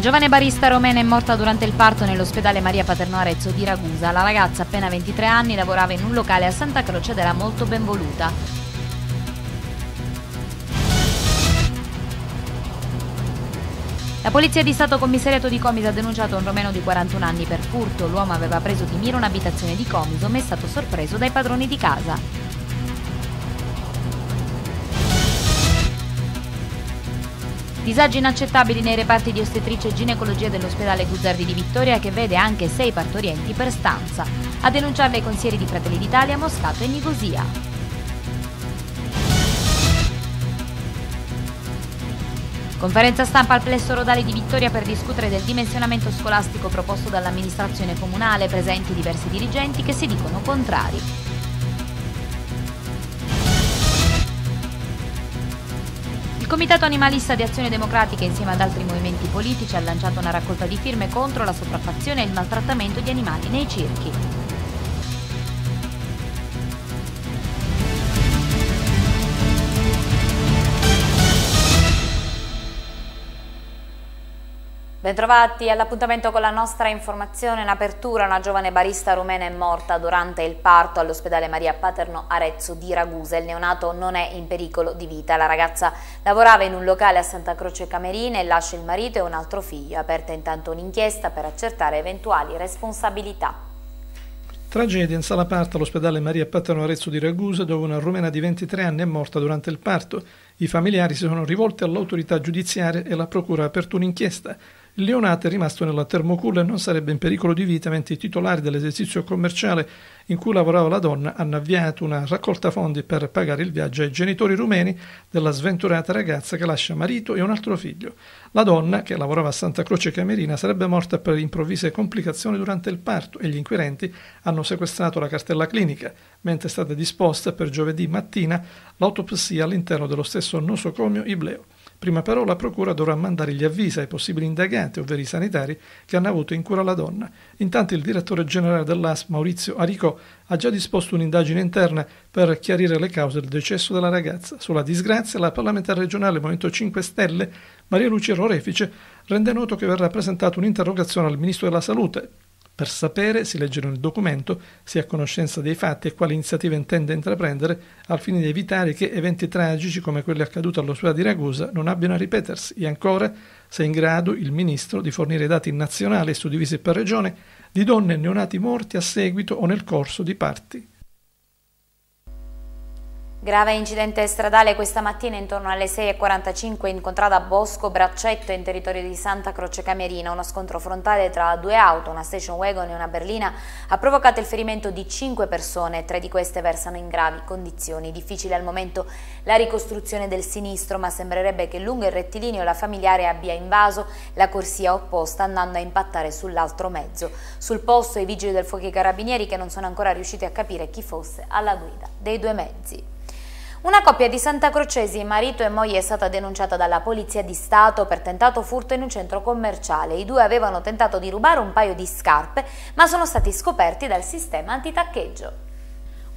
Una giovane barista romena è morta durante il parto nell'ospedale Maria Paterno Arezzo di Ragusa. La ragazza, appena 23 anni, lavorava in un locale a Santa Croce ed era molto ben voluta. La Polizia di Stato Commissariato di Comiso ha denunciato un romeno di 41 anni per furto. L'uomo aveva preso di mira un'abitazione di Comiso ma è stato sorpreso dai padroni di casa. Disagi inaccettabili nei reparti di ostetricia e ginecologia dell'ospedale Guzzardi di Vittoria che vede anche sei partorienti per stanza. A denunciarle i consiglieri di Fratelli d'Italia Moscato e Nicosia. Conferenza stampa al plesso rodale di Vittoria per discutere del dimensionamento scolastico proposto dall'amministrazione comunale, presenti diversi dirigenti che si dicono contrari. Il Comitato Animalista di Azione Democratica insieme ad altri movimenti politici ha lanciato una raccolta di firme contro la sopraffazione e il maltrattamento di animali nei circhi. Bentrovati all'appuntamento con la nostra informazione in apertura. Una giovane barista rumena è morta durante il parto all'ospedale Maria Paterno Arezzo di Ragusa. Il neonato non è in pericolo di vita. La ragazza lavorava in un locale a Santa Croce Camerina e lascia il marito e un altro figlio. aperta intanto un'inchiesta per accertare eventuali responsabilità. Tragedia in sala parto all'ospedale Maria Paterno Arezzo di Ragusa dove una rumena di 23 anni è morta durante il parto. I familiari si sono rivolti all'autorità giudiziaria e la procura ha aperto un'inchiesta. Il Leonate è rimasto nella termoculla e non sarebbe in pericolo di vita mentre i titolari dell'esercizio commerciale in cui lavorava la donna hanno avviato una raccolta fondi per pagare il viaggio ai genitori rumeni della sventurata ragazza che lascia marito e un altro figlio. La donna, che lavorava a Santa Croce Camerina, sarebbe morta per improvvise complicazioni durante il parto e gli inquirenti hanno sequestrato la cartella clinica, mentre è stata disposta per giovedì mattina l'autopsia all'interno dello stesso nosocomio Ibleo. Prima però la procura dovrà mandare gli avvisi ai possibili indaganti, ovvero i sanitari, che hanno avuto in cura la donna. Intanto il direttore generale dell'AS, Maurizio Aricò, ha già disposto un'indagine interna per chiarire le cause del decesso della ragazza. Sulla disgrazia, la parlamentare regionale Movimento 5 Stelle, Maria Lucia Rorefice, rende noto che verrà presentata un'interrogazione al Ministro della Salute per sapere si legge nel documento, se ha conoscenza dei fatti e quali iniziative intende intraprendere al fine di evitare che eventi tragici come quelli accaduti allo Sua di Ragusa non abbiano a ripetersi e ancora se è in grado il Ministro di fornire dati nazionali suddivisi per regione di donne e neonati morti a seguito o nel corso di parti Grave incidente stradale questa mattina intorno alle 6.45 in contrada Bosco Braccetto in territorio di Santa Croce Camerina. Uno scontro frontale tra due auto, una station wagon e una berlina, ha provocato il ferimento di cinque persone. Tre di queste versano in gravi condizioni. Difficile al momento la ricostruzione del sinistro, ma sembrerebbe che lungo il rettilineo la familiare abbia invaso la corsia opposta andando a impattare sull'altro mezzo. Sul posto i vigili del fuoco e i carabinieri che non sono ancora riusciti a capire chi fosse alla guida dei due mezzi. Una coppia di Santa Crocesi, marito e moglie, è stata denunciata dalla Polizia di Stato per tentato furto in un centro commerciale. I due avevano tentato di rubare un paio di scarpe, ma sono stati scoperti dal sistema antitaccheggio.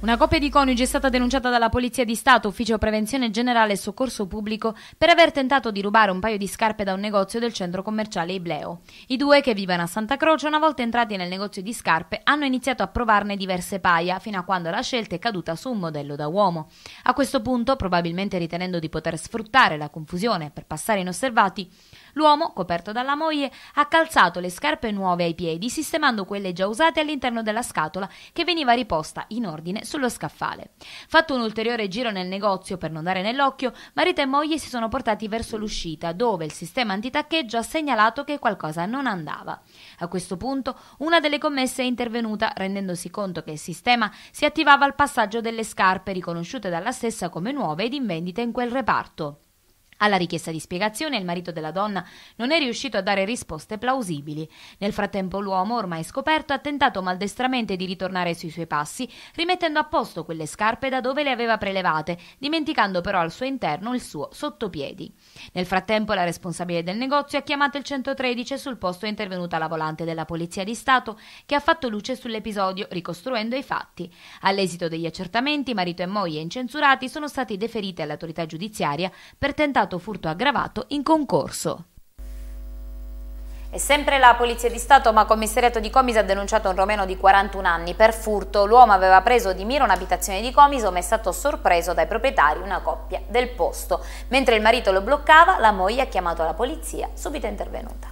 Una coppia di coniugi è stata denunciata dalla Polizia di Stato, Ufficio Prevenzione Generale e Soccorso Pubblico, per aver tentato di rubare un paio di scarpe da un negozio del centro commerciale Ibleo. I due, che vivono a Santa Croce, una volta entrati nel negozio di scarpe, hanno iniziato a provarne diverse paia, fino a quando la scelta è caduta su un modello da uomo. A questo punto, probabilmente ritenendo di poter sfruttare la confusione per passare inosservati, L'uomo, coperto dalla moglie, ha calzato le scarpe nuove ai piedi, sistemando quelle già usate all'interno della scatola che veniva riposta in ordine sullo scaffale. Fatto un ulteriore giro nel negozio per non dare nell'occhio, marito e moglie si sono portati verso l'uscita, dove il sistema antitaccheggio ha segnalato che qualcosa non andava. A questo punto, una delle commesse è intervenuta, rendendosi conto che il sistema si attivava al passaggio delle scarpe riconosciute dalla stessa come nuove ed in vendita in quel reparto. Alla richiesta di spiegazione il marito della donna non è riuscito a dare risposte plausibili. Nel frattempo l'uomo, ormai scoperto, ha tentato maldestramente di ritornare sui suoi passi, rimettendo a posto quelle scarpe da dove le aveva prelevate, dimenticando però al suo interno il suo sottopiedi. Nel frattempo la responsabile del negozio ha chiamato il 113 e sul posto è intervenuta la volante della Polizia di Stato che ha fatto luce sull'episodio ricostruendo i fatti. All'esito degli accertamenti, marito e moglie incensurati sono stati deferiti all'autorità giudiziaria per tentato reato furto aggravato in concorso. È sempre la Polizia di Stato, ma commissariato di Comiso ha denunciato un romeno di 41 anni per furto. L'uomo aveva preso di mira un'abitazione di Comiso ma è stato sorpreso dai proprietari, una coppia del posto. Mentre il marito lo bloccava, la moglie ha chiamato la polizia, subito intervenuta.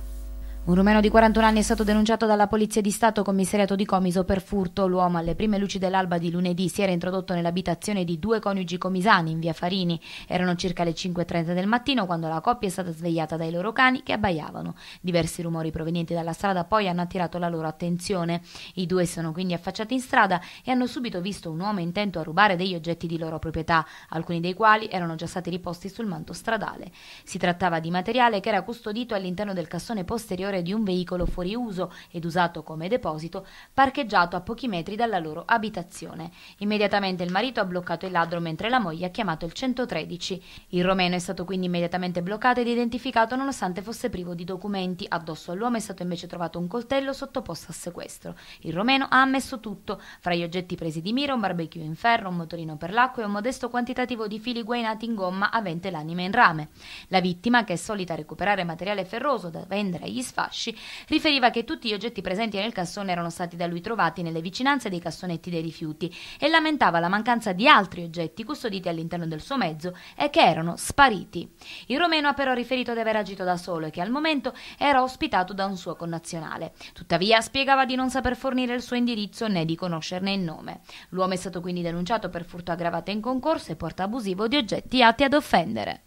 Un rumeno di 41 anni è stato denunciato dalla Polizia di Stato commissariato di Comiso per furto. L'uomo alle prime luci dell'alba di lunedì si era introdotto nell'abitazione di due coniugi comisani in via Farini. Erano circa le 5.30 del mattino quando la coppia è stata svegliata dai loro cani che abbaiavano. Diversi rumori provenienti dalla strada poi hanno attirato la loro attenzione. I due sono quindi affacciati in strada e hanno subito visto un uomo intento a rubare degli oggetti di loro proprietà, alcuni dei quali erano già stati riposti sul manto stradale. Si trattava di materiale che era custodito all'interno del cassone posteriore posteriore di un veicolo fuori uso ed usato come deposito, parcheggiato a pochi metri dalla loro abitazione. Immediatamente il marito ha bloccato il ladro mentre la moglie ha chiamato il 113. Il romeno è stato quindi immediatamente bloccato ed identificato nonostante fosse privo di documenti. Addosso all'uomo è stato invece trovato un coltello sottoposto a sequestro. Il romeno ha ammesso tutto, fra gli oggetti presi di mira un barbecue in ferro, un motorino per l'acqua e un modesto quantitativo di fili guainati in gomma avente l'anima in rame. La vittima, che è solita recuperare materiale ferroso da vendere agli sfatti, fasci, riferiva che tutti gli oggetti presenti nel cassone erano stati da lui trovati nelle vicinanze dei cassonetti dei rifiuti e lamentava la mancanza di altri oggetti custoditi all'interno del suo mezzo e che erano spariti. Il romeno ha però riferito di aver agito da solo e che al momento era ospitato da un suo connazionale. Tuttavia spiegava di non saper fornire il suo indirizzo né di conoscerne il nome. L'uomo è stato quindi denunciato per furto aggravato in concorso e porta abusivo di oggetti atti ad offendere.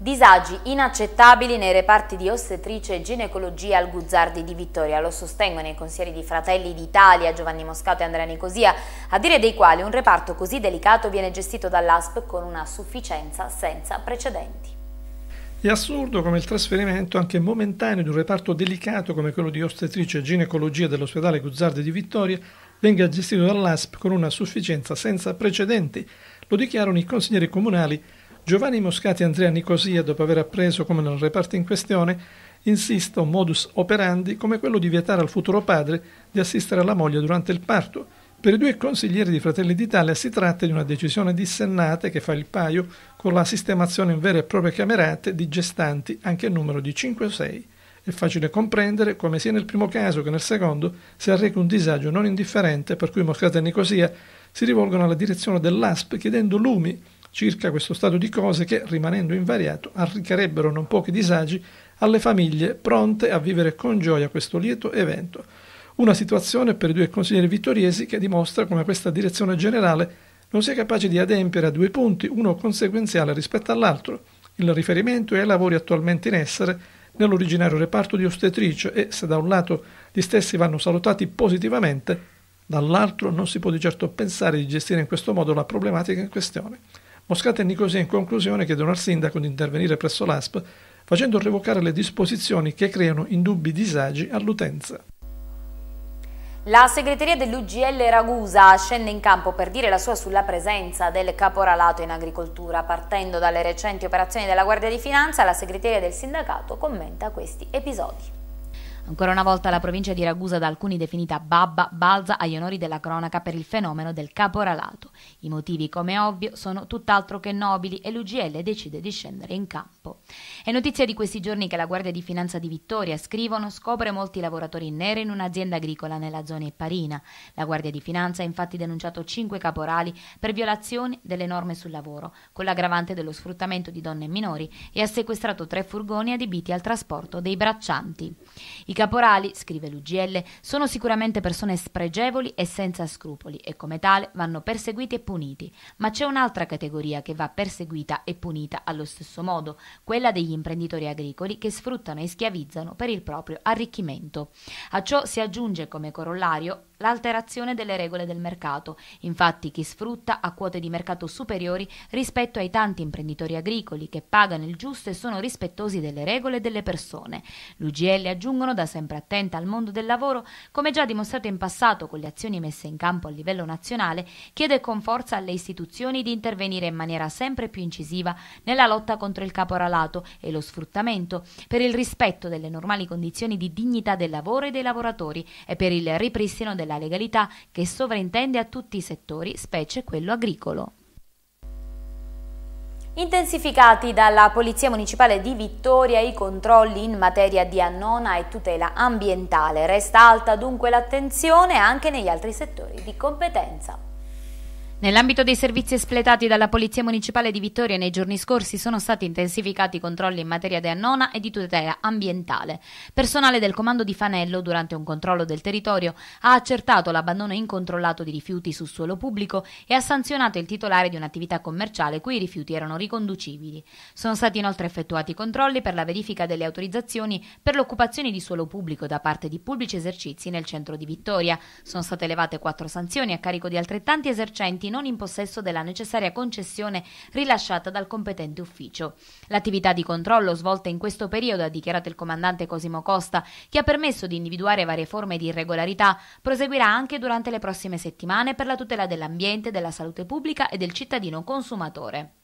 Disagi inaccettabili nei reparti di ostetrice e ginecologia al Guzzardi di Vittoria, lo sostengono i consiglieri di Fratelli d'Italia, Giovanni Moscato e Andrea Nicosia, a dire dei quali un reparto così delicato viene gestito dall'ASP con una sufficienza senza precedenti. È assurdo come il trasferimento anche momentaneo di un reparto delicato come quello di ostetrice e ginecologia dell'ospedale Guzzardi di Vittoria venga gestito dall'ASP con una sufficienza senza precedenti, lo dichiarano i consiglieri comunali Giovanni Moscati e Andrea Nicosia, dopo aver appreso come nel reparto in questione, insista un modus operandi come quello di vietare al futuro padre di assistere alla moglie durante il parto. Per i due consiglieri di Fratelli d'Italia si tratta di una decisione dissennata che fa il paio con la sistemazione in vere e proprie camerate di gestanti anche il numero di 5 o 6. È facile comprendere come sia nel primo caso che nel secondo si arreca un disagio non indifferente per cui Moscata e Nicosia si rivolgono alla direzione dell'ASP chiedendo lumi circa questo stato di cose che, rimanendo invariato, arricchirebbero non pochi disagi alle famiglie pronte a vivere con gioia questo lieto evento. Una situazione per i due consiglieri vittoriesi che dimostra come questa direzione generale non sia capace di adempiere a due punti, uno conseguenziale rispetto all'altro. Il riferimento è ai lavori attualmente in essere nell'originario reparto di ostetricia e se da un lato gli stessi vanno salutati positivamente, dall'altro non si può di certo pensare di gestire in questo modo la problematica in questione. Moscata e Nicosia in conclusione chiedono al sindaco di intervenire presso l'ASP facendo revocare le disposizioni che creano indubbi disagi all'utenza. La segreteria dell'UGL Ragusa scende in campo per dire la sua sulla presenza del caporalato in agricoltura. Partendo dalle recenti operazioni della Guardia di Finanza, la segreteria del sindacato commenta questi episodi. Ancora una volta la provincia di Ragusa da alcuni definita babba balza agli onori della cronaca per il fenomeno del caporalato. I motivi, come ovvio, sono tutt'altro che nobili e l'UGL decide di scendere in campo. È notizia di questi giorni che la Guardia di Finanza di Vittoria, scrivono, scopre molti lavoratori in nero in un'azienda agricola nella zona Epparina. La Guardia di Finanza ha infatti denunciato cinque caporali per violazioni delle norme sul lavoro, con l'aggravante dello sfruttamento di donne e minori e ha sequestrato tre furgoni adibiti al trasporto dei braccianti. I caporali, scrive l'UGL, sono sicuramente persone spregevoli e senza scrupoli e come tale vanno perseguiti e puniti, ma c'è un'altra categoria che va perseguita e punita allo stesso modo, quella degli imprenditori agricoli che sfruttano e schiavizzano per il proprio arricchimento. A ciò si aggiunge come corollario l'alterazione delle regole del mercato. Infatti chi sfrutta ha quote di mercato superiori rispetto ai tanti imprenditori agricoli che pagano il giusto e sono rispettosi delle regole e delle persone. L'UGL aggiungono da sempre attenta al mondo del lavoro, come già dimostrato in passato con le azioni messe in campo a livello nazionale, chiede con forza alle istituzioni di intervenire in maniera sempre più incisiva nella lotta contro il caporalato e lo sfruttamento per il rispetto delle normali condizioni di dignità del lavoro e dei lavoratori e per il ripristino del quella legalità che sovrintende a tutti i settori, specie quello agricolo. Intensificati dalla Polizia Municipale di Vittoria i controlli in materia di annona e tutela ambientale. Resta alta dunque l'attenzione anche negli altri settori di competenza. Nell'ambito dei servizi espletati dalla Polizia Municipale di Vittoria nei giorni scorsi sono stati intensificati i controlli in materia di annona e di tutela ambientale. Personale del comando di Fanello, durante un controllo del territorio, ha accertato l'abbandono incontrollato di rifiuti sul suolo pubblico e ha sanzionato il titolare di un'attività commerciale cui i rifiuti erano riconducibili. Sono stati inoltre effettuati controlli per la verifica delle autorizzazioni per l'occupazione di suolo pubblico da parte di pubblici esercizi nel centro di Vittoria. Sono state elevate quattro sanzioni a carico di altrettanti esercenti soggetti non in possesso della necessaria concessione rilasciata dal competente ufficio. L'attività di controllo svolta in questo periodo, ha dichiarato il comandante Cosimo Costa, che ha permesso di individuare varie forme di irregolarità, proseguirà anche durante le prossime settimane per la tutela dell'ambiente, della salute pubblica e del cittadino consumatore.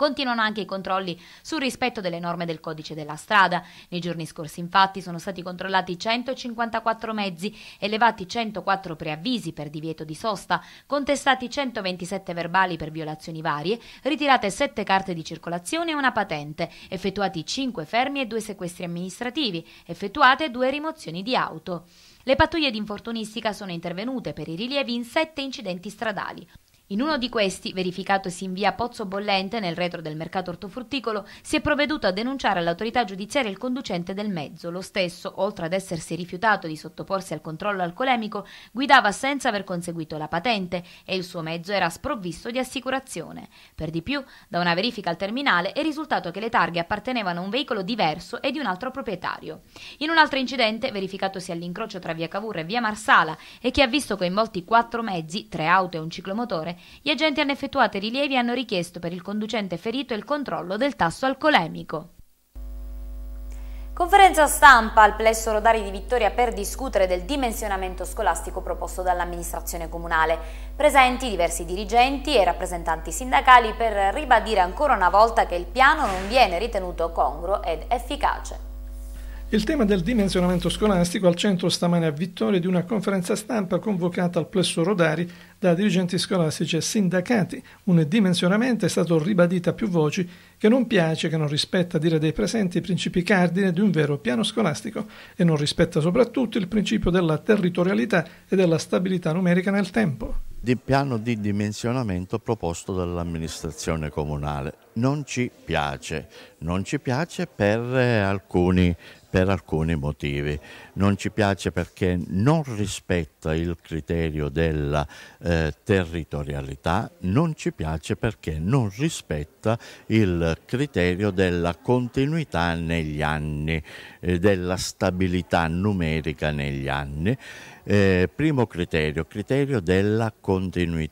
Continuano anche i controlli sul rispetto delle norme del codice della strada. Nei giorni scorsi infatti sono stati controllati 154 mezzi, elevati 104 preavvisi per divieto di sosta, contestati 127 verbali per violazioni varie, ritirate 7 carte di circolazione e una patente, effettuati 5 fermi e 2 sequestri amministrativi, effettuate 2 rimozioni di auto. Le pattuglie di infortunistica sono intervenute per i rilievi in 7 incidenti stradali. In uno di questi, verificatosi in via Pozzo Bollente nel retro del mercato ortofrutticolo, si è provveduto a denunciare all'autorità giudiziaria il conducente del mezzo. Lo stesso, oltre ad essersi rifiutato di sottoporsi al controllo alcolemico, guidava senza aver conseguito la patente e il suo mezzo era sprovvisto di assicurazione. Per di più, da una verifica al terminale è risultato che le targhe appartenevano a un veicolo diverso e di un altro proprietario. In un altro incidente, verificatosi all'incrocio tra via Cavour e via Marsala e che ha visto coinvolti quattro mezzi, tre auto e un ciclomotore, gli agenti hanno effettuato i rilievi e hanno richiesto per il conducente ferito il controllo del tasso alcolemico. Conferenza stampa al plesso Rodari di Vittoria per discutere del dimensionamento scolastico proposto dall'amministrazione comunale. Presenti diversi dirigenti e rappresentanti sindacali per ribadire ancora una volta che il piano non viene ritenuto congruo ed efficace. Il tema del dimensionamento scolastico al centro stamane a Vittoria di una conferenza stampa convocata al Plesso Rodari da dirigenti scolastici e sindacati. Un dimensionamento è stato ribadito a più voci che non piace, che non rispetta, a dire dei presenti, i principi cardine di un vero piano scolastico e non rispetta soprattutto il principio della territorialità e della stabilità numerica nel tempo di piano di dimensionamento proposto dall'amministrazione comunale. Non ci piace, non ci piace per eh, alcuni per alcuni motivi. Non ci piace perché non rispetta il criterio della eh, territorialità, non ci piace perché non rispetta il criterio della continuità negli anni, eh, della stabilità numerica negli anni eh, primo criterio, criterio della,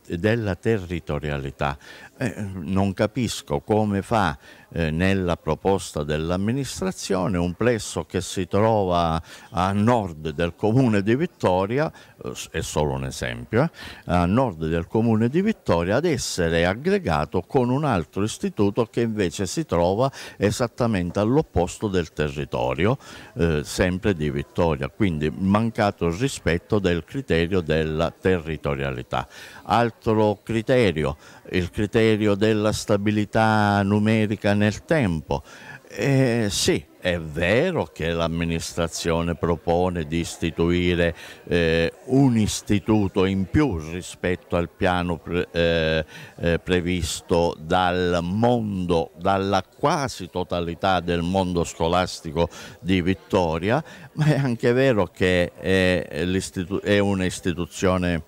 della territorialità. Eh, non capisco come fa eh, nella proposta dell'amministrazione un plesso che si trova a nord del comune di Vittoria, eh, è solo un esempio, eh, a nord del comune di Vittoria ad essere aggregato con un altro istituto che invece si trova esattamente all'opposto del territorio, eh, sempre di Vittoria. Quindi mancato rispetto rispetto del criterio della territorialità. Altro criterio, il criterio della stabilità numerica nel tempo. Eh, sì, è vero che l'amministrazione propone di istituire eh, un istituto in più rispetto al piano pre eh, eh, previsto dal mondo, dalla quasi totalità del mondo scolastico di Vittoria, ma è anche vero che è, è un'istituzione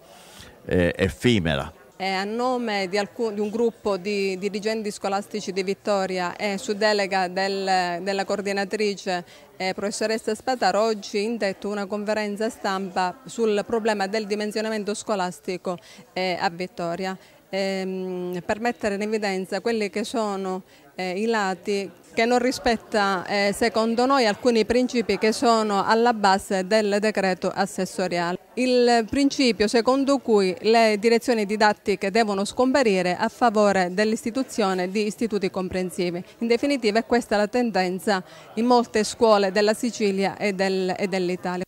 eh, effimera eh, a nome di, alcun, di, un gruppo di dirigenti scolastici di Vittoria e su delega del, della coordinatrice eh, professoressa Spataro oggi indetto una conferenza stampa sul problema del dimensionamento scolastico eh, a Vittoria ehm, per mettere in evidenza quelli che sono eh, i lati che non rispetta eh, secondo noi alcuni principi che sono alla base del decreto assessoriale. Il principio secondo cui le direzioni didattiche devono scomparire a favore dell'istituzione di istituti comprensivi. In definitiva è questa la tendenza in molte scuole della Sicilia e, del, e dell'Italia.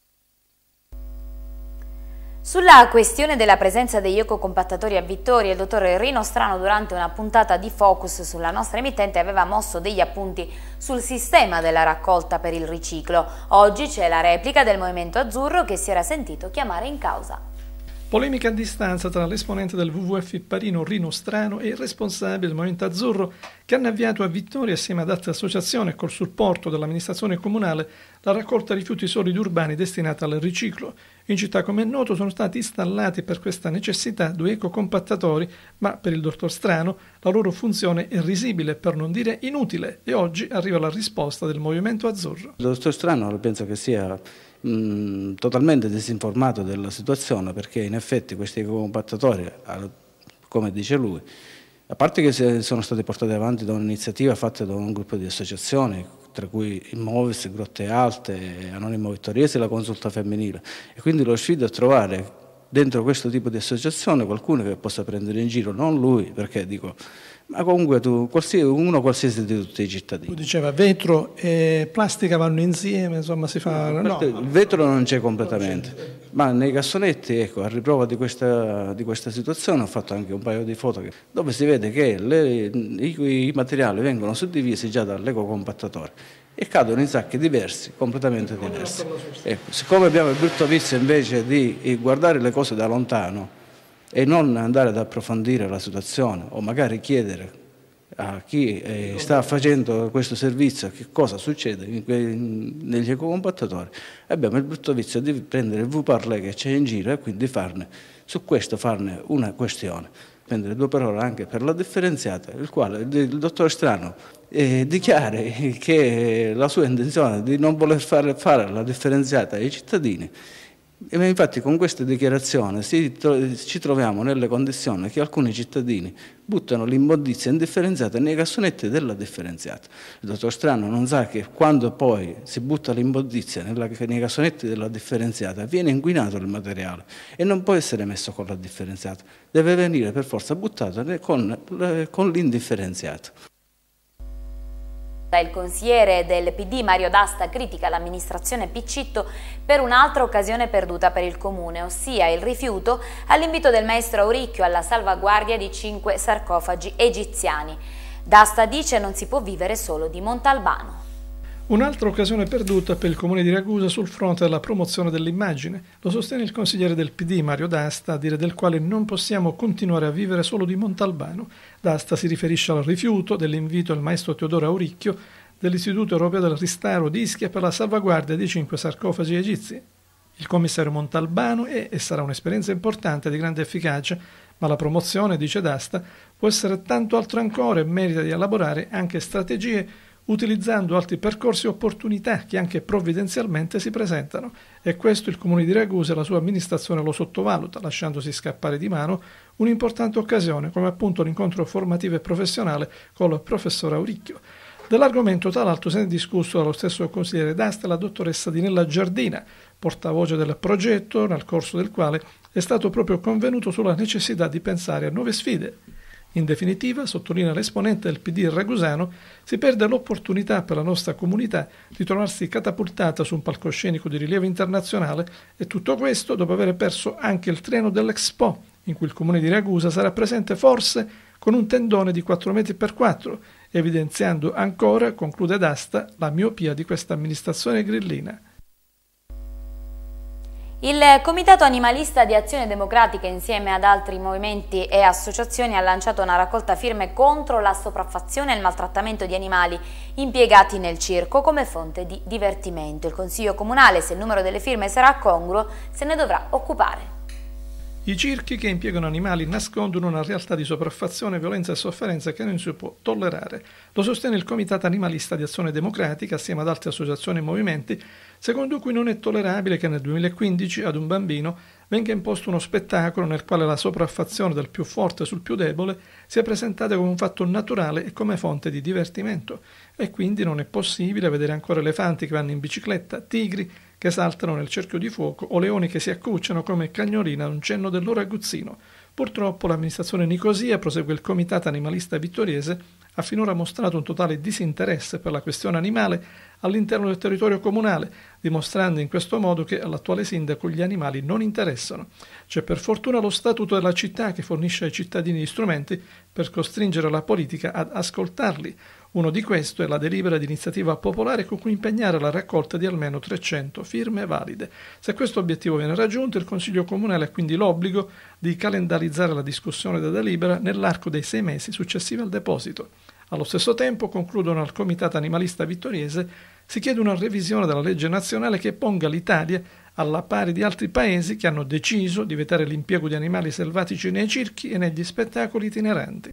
Sulla questione della presenza degli ecocompattatori a Vittoria, il dottor Rino Strano durante una puntata di Focus sulla nostra emittente aveva mosso degli appunti sul sistema della raccolta per il riciclo. Oggi c'è la replica del Movimento Azzurro che si era sentito chiamare in causa. Polemica a distanza tra l'esponente del WWF Parino Rino Strano e il responsabile del Movimento Azzurro che hanno avviato a Vittoria assieme ad altre associazioni col supporto dell'amministrazione comunale la raccolta rifiuti solidi urbani destinata al riciclo in città, come è noto, sono stati installati per questa necessità due ecocompattatori, ma per il dottor Strano la loro funzione è risibile, per non dire inutile, e oggi arriva la risposta del Movimento Azzurro. Il dottor Strano penso che sia mh, mm, totalmente disinformato della situazione, perché in effetti questi ecocompattatori, come dice lui, a parte che sono stati portati avanti da un'iniziativa fatta da un gruppo di associazioni tra cui il Moves, Grotte Alte, Anonimo Vittoriese e la consulta femminile. E quindi lo sfido a trovare dentro questo tipo di associazione qualcuno che possa prendere in giro, non lui, perché dico ma comunque tu, qualsiasi, uno qualsiasi di tutti i cittadini. Tu diceva vetro e plastica vanno insieme, insomma si fa... No, il vetro non c'è completamente, non ma nei cassonetti, ecco, a riprova di questa, di questa, situazione ho fatto anche un paio di foto dove si vede che le, i, i materiali vengono suddivisi già dall'ecocompattatore e cadono in sacchi diversi, completamente diversi. Ecco, siccome abbiamo il brutto vizio invece di guardare le cose da lontano, e non andare ad approfondire la situazione o magari chiedere a chi eh, sta facendo questo servizio che cosa succede in quei, negli ecocompattatori abbiamo il brutto vizio di prendere il vuparle che c'è in giro e quindi farne su questo farne una questione prendere due parole anche per la differenziata il quale il dottor Strano eh, dichiari che la sua intenzione di non voler fare, fare la differenziata ai cittadini e infatti con questa dichiarazione ci troviamo nelle condizioni che alcuni cittadini buttano l'immondizia indifferenziata nei cassonetti della differenziata. Il dottor Strano non sa che quando poi si butta l'immondizia nei cassonetti della differenziata viene inquinato il materiale e non può essere messo con la differenziata, deve venire per forza buttato eh, con l'indifferenziata il consigliere del PD Mario D'Asta critica l'amministrazione Piccitto per un'altra occasione perduta per il comune, ossia il rifiuto all'invito del maestro Auricchio alla salvaguardia di cinque sarcofagi egiziani. D'Asta dice non si può vivere solo di Montalbano. Un'altra occasione perduta per il comune di Ragusa sul fronte della promozione dell'immagine, lo sostiene il consigliere del PD Mario D'Asta, a dire del quale non possiamo continuare a vivere solo di Montalbano. D'Asta si riferisce al rifiuto dell'invito al maestro Teodoro Auricchio dell'Istituto Europeo del Ristaro di Ischia per la salvaguardia di cinque sarcofagi egizi. Il commissario Montalbano è e sarà un'esperienza importante di grande efficacia, ma la promozione, dice D'Asta, può essere tanto altro ancora e merita di elaborare anche strategie utilizzando altri percorsi e opportunità che anche provvidenzialmente si presentano e questo il Comune di Ragusa e la sua amministrazione lo sottovaluta, lasciandosi scappare di mano un'importante occasione come appunto l'incontro formativo e professionale col professor Auricchio. Dell'argomento tra l'altro se ne è discusso dallo stesso consigliere d'asta la dottoressa Dinella Giardina, portavoce del progetto, nel corso del quale è stato proprio convenuto sulla necessità di pensare a nuove sfide in definitiva, sottolinea l'esponente del PD ragusano, si perde l'opportunità per la nostra comunità di trovarsi catapultata su un palcoscenico di rilievo internazionale e tutto questo dopo aver perso anche il treno dell'Expo, in cui il comune di Ragusa sarà presente forse con un tendone di 4 metri per 4, evidenziando ancora, conclude D'Asta, la miopia di questa amministrazione grillina. Il Comitato Animalista di Azione Democratica insieme ad altri movimenti e associazioni ha lanciato una raccolta firme contro la sopraffazione e il maltrattamento di animali impiegati nel circo come fonte di divertimento. Il Consiglio Comunale, se il numero delle firme sarà congruo, se ne dovrà occupare. I circhi che impiegano animali nascondono una realtà di sopraffazione, violenza e sofferenza che non si può tollerare. Lo sostiene il Comitato Animalista di Azione Democratica assieme ad altre associazioni e movimenti, secondo cui non è tollerabile che nel 2015 ad un bambino venga imposto uno spettacolo nel quale la sopraffazione del più forte sul più debole sia presentata come un fatto naturale e come fonte di divertimento. E quindi non è possibile vedere ancora elefanti che vanno in bicicletta, tigri che saltano nel cerchio di fuoco o leoni che si accucciano come cagnolina a un cenno del loro aguzzino. Purtroppo l'amministrazione Nicosia, prosegue il comitato animalista vittoriese, ha finora mostrato un totale disinteresse per la questione animale, all'interno del territorio comunale, dimostrando in questo modo che all'attuale sindaco gli animali non interessano. C'è per fortuna lo statuto della città che fornisce ai cittadini gli strumenti per costringere la politica ad ascoltarli. Uno di questi è la delibera di iniziativa popolare con cui impegnare la raccolta di almeno 300 firme valide. Se questo obiettivo viene raggiunto, il Consiglio Comunale ha quindi l'obbligo di calendarizzare la discussione della delibera nell'arco dei sei mesi successivi al deposito. Allo stesso tempo concludono al Comitato Animalista Vittoriese si chiede una revisione della legge nazionale che ponga l'Italia alla pari di altri paesi che hanno deciso di vietare l'impiego di animali selvatici nei circhi e negli spettacoli itineranti.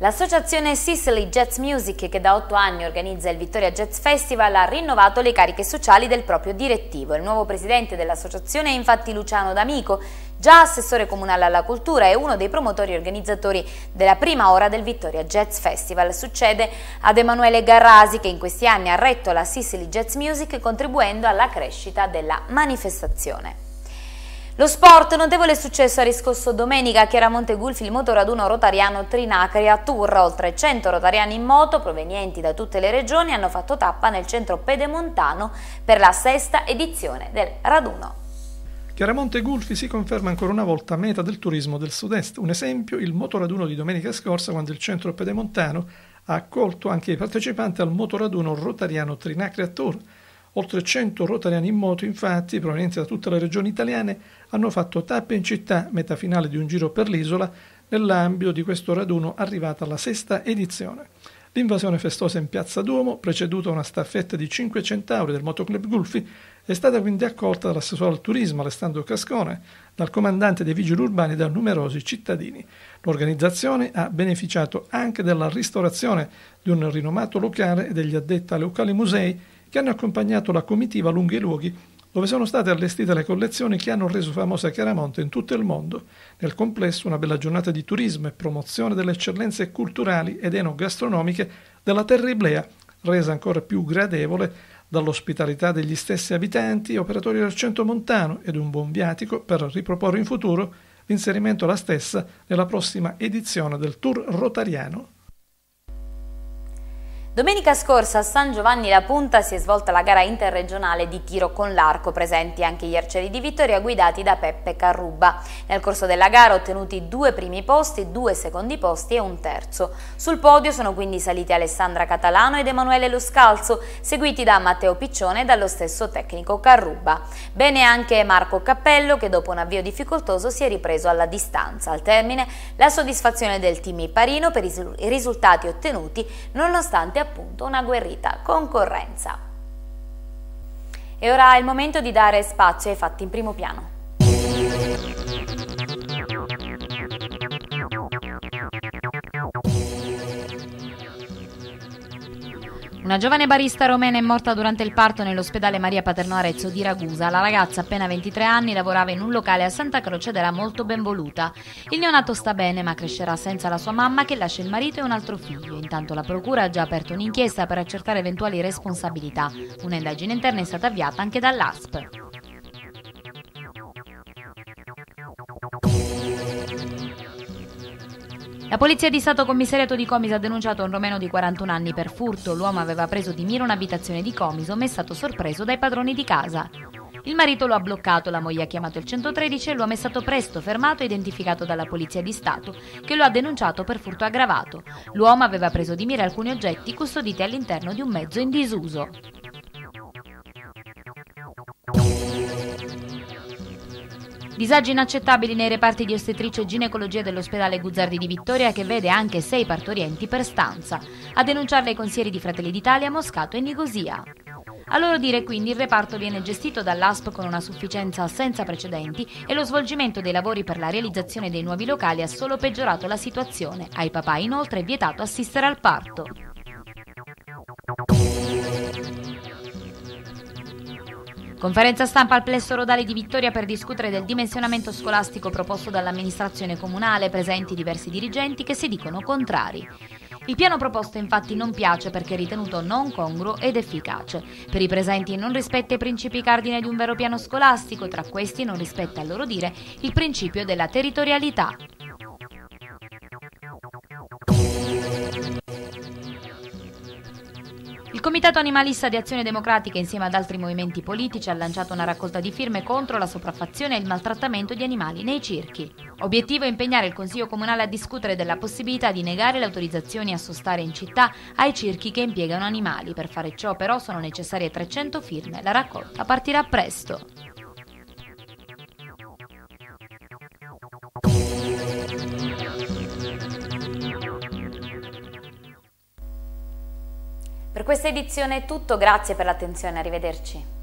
L'associazione Sicily Jazz Music, che da otto anni organizza il Vittoria Jazz Festival, ha rinnovato le cariche sociali del proprio direttivo. Il nuovo presidente dell'associazione è infatti Luciano D'Amico, già assessore comunale alla cultura e uno dei promotori e organizzatori della prima ora del Vittoria Jazz Festival. Succede ad Emanuele Garrasi, che in questi anni ha retto la Sicily Jazz Music, contribuendo alla crescita della manifestazione. Lo sport, notevole successo ha riscosso domenica a Chiaramonte Gulfi il motoraduno rotariano Trinacria Tour. Oltre 100 rotariani in moto provenienti da tutte le regioni hanno fatto tappa nel centro pedemontano per la sesta edizione del raduno. Chiaramonte Gulfi si conferma ancora una volta meta del turismo del sud-est. Un esempio, il motoraduno di domenica scorsa quando il centro pedemontano ha accolto anche i partecipanti al motoraduno rotariano Trinacria Tour. Oltre 100 rotariani in moto, infatti, provenienti da tutte le regioni italiane, hanno fatto tappe in città, meta finale di un giro per l'isola, nell'ambito di questo raduno arrivata alla sesta edizione. L'invasione festosa in Piazza Duomo, preceduta da una staffetta di 5 centauri del motoclub Gulfi, è stata quindi accolta dall'assessore al turismo Alessandro Cascone, dal comandante dei vigili urbani e da numerosi cittadini. L'organizzazione ha beneficiato anche della ristorazione di un rinomato locale e degli addetti ai locali musei che hanno accompagnato la comitiva lungo i luoghi dove sono state allestite le collezioni che hanno reso famosa Chiaramonte in tutto il mondo. Nel complesso una bella giornata di turismo e promozione delle eccellenze culturali ed enogastronomiche della terra iblea, resa ancora più gradevole dall'ospitalità degli stessi abitanti e operatori del centro montano ed un buon viatico per riproporre in futuro l'inserimento alla stessa nella prossima edizione del Tour Rotariano. Domenica scorsa a San Giovanni La Punta si è svolta la gara interregionale di tiro con l'arco, presenti anche gli arcieri di Vittoria guidati da Peppe Carruba. Nel corso della gara ottenuti due primi posti, due secondi posti e un terzo. Sul podio sono quindi saliti Alessandra Catalano ed Emanuele Lo Scalzo, seguiti da Matteo Piccione e dallo stesso tecnico Carruba. Bene anche Marco Cappello che dopo un avvio difficoltoso si è ripreso alla distanza. Al termine la soddisfazione del team Iparino per i risultati ottenuti nonostante appunto appunto una guerrita concorrenza. E ora è il momento di dare spazio ai fatti in primo piano. Una giovane barista romena è morta durante il parto nell'ospedale Maria Paterno Arezzo di Ragusa. La ragazza, appena 23 anni, lavorava in un locale a Santa Croce ed era molto ben voluta. Il neonato sta bene, ma crescerà senza la sua mamma che lascia il marito e un altro figlio. Intanto la procura ha già aperto un'inchiesta per accertare eventuali responsabilità. Un'indagine interna è stata avviata anche dall'ASP. La Polizia di Stato Commissariato di Comiso ha denunciato un romeno di 41 anni per furto. L'uomo aveva preso di mira un'abitazione di Comiso ma è stato sorpreso dai padroni di casa. Il marito lo ha bloccato, la moglie ha chiamato il 113 e l'uomo è stato presto fermato e identificato dalla Polizia di Stato, che lo ha denunciato per furto aggravato. L'uomo aveva preso di mira alcuni oggetti custoditi all'interno di un mezzo in disuso. Disagi inaccettabili nei reparti di ostetricia e ginecologia dell'ospedale Guzzardi di Vittoria che vede anche sei partorienti per stanza. A denunciarle i consiglieri di Fratelli d'Italia, Moscato e Nicosia. A loro dire quindi il reparto viene gestito dall'ASP con una sufficienza senza precedenti e lo svolgimento dei lavori per la realizzazione dei nuovi locali ha solo peggiorato la situazione. Ai papà inoltre è vietato assistere al parto. Conferenza stampa al plesso Rodale di Vittoria per discutere del dimensionamento scolastico proposto dall'amministrazione comunale, presenti diversi dirigenti che si dicono contrari. Il piano proposto infatti non piace perché è ritenuto non congruo ed efficace. Per i presenti non rispetta i principi cardine di un vero piano scolastico, tra questi non rispetta a loro dire il principio della territorialità. Il Comitato Animalista di Azione Democratica insieme ad altri movimenti politici ha lanciato una raccolta di firme contro la sopraffazione e il maltrattamento di animali nei circhi. Obiettivo è impegnare il Consiglio Comunale a discutere della possibilità di negare le autorizzazioni a sostare in città ai circhi che impiegano animali. Per fare ciò però sono necessarie 300 firme. La raccolta partirà presto. Per questa edizione è tutto, grazie per l'attenzione, arrivederci.